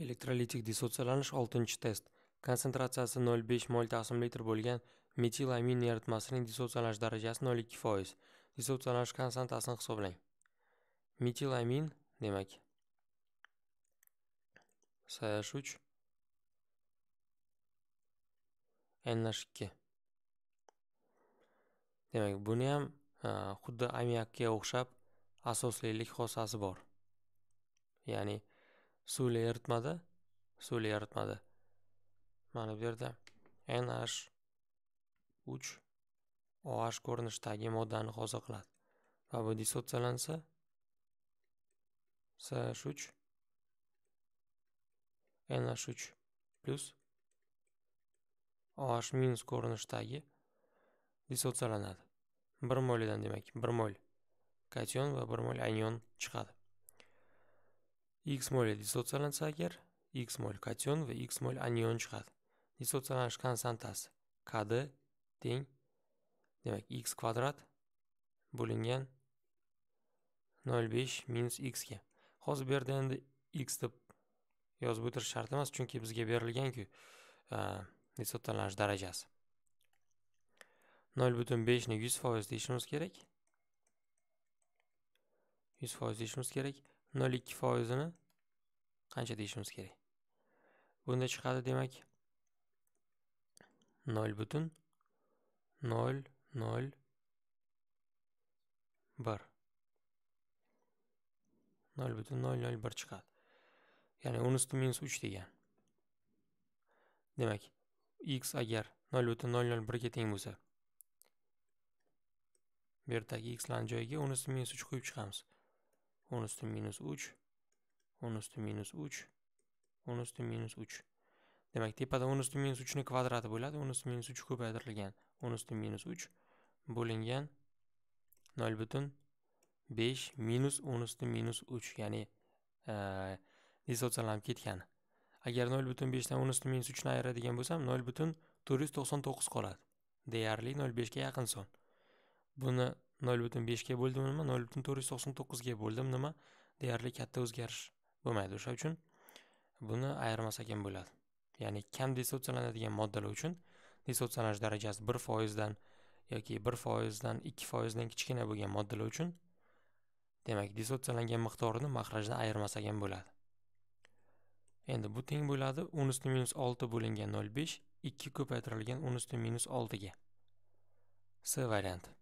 elektrolitik dissotsialanish 6-test konsentratsiyasi 0,5 mol taqsim litr bo'lgan metilamin eritmasining dissotsialanish darajasi 0,2 foiz dissotsialanish konstantasini hisoblang metilamin demak sh 3 nh 2 demak buni ham xuddi ammiakka o'xshab asoslilik xosasi bor ya'ni suvli eritmada suvli eritmada mana bu yerda nh uch oh ko'rinishidagi moddani hosil qiladi va bu dissotsiyalansa ch uch nh uch plyus oh minus ko'rinishidagi dissotsiyalanadi bir moldan demak bir mol kation va bir mol anion chiqadi X0 e dissotsialansa agar, x mol kation va x mol anion chiqadi. Dissotsialanish konstantasi KD teng demak x kvadrat bo'lingan 0,5 minus x ga. Hozir bu yerda endi x deb yozib o'tirish shart emas, chunki bizga berilganku ku dissotsialanish darajasi. 0.5 ni 100% deyishimiz kerak. 100% deyishimiz kerak. nol ikki foizini qancha deyishimiz kerak bunda chiqadi demak nol butun nol nol bir nol butun nol nol bir chiqadi ya'ni o'n usti minus uch degan demak x agar nol butun nol nol birga teng bo'lsa bu yerdagi xlarni joyiga o'n usti minus uch qo'yib chiqamiz 10 üstü minus 3, 10 üstü minus 3, 10 üstü minus 3. Demak, tepada 10 üstü minus 3 ni kvadrati e bo'ladi, 10 üstü minus 3 ko'paytirilgan. 10 üstü minus 3 bo'lingan 0 butun 5 minus 10 üstü minus 3, ya'ni e, dissotsiyalanib ketgani. Agar 0 butun 5 dan 10 minus 3 ni ayiradigan bo'lsam, 0 butun 499 qoladi. Deyarli 0.5 ga yaqin son. Buni nol butun beshga bo'ldim nima nol butun to'rt yuz to'qson to'qqizga bo'ldim nima deyarli katta o'zgarish bo'lmaydi o'sha uchun buni ayirmasak ham bo'ladi ya'ni kam dissotsiyalanadigan moddalar uchun dissotsiyalanish darajasi bir foizdan yoki bir foizdan ikki foizdan kichkina bo'lgan moddalar uchun demak dissotsiyalangan miqdorini mahrajdan ayirmasak ham bo'ladi endi bu teng bo'ladi o'n 6 minus olti bo'lingan nol besh ikki ko'paytirilgan o'n 6 minus oltiga c varianti